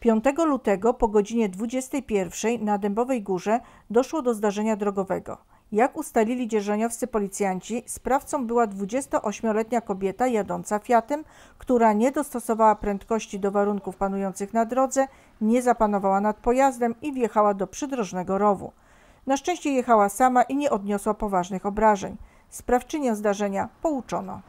5 lutego po godzinie 21 na Dębowej Górze doszło do zdarzenia drogowego. Jak ustalili dzierżoniowscy policjanci, sprawcą była 28-letnia kobieta jadąca Fiatem, która nie dostosowała prędkości do warunków panujących na drodze, nie zapanowała nad pojazdem i wjechała do przydrożnego rowu. Na szczęście jechała sama i nie odniosła poważnych obrażeń. Sprawczynię zdarzenia pouczono.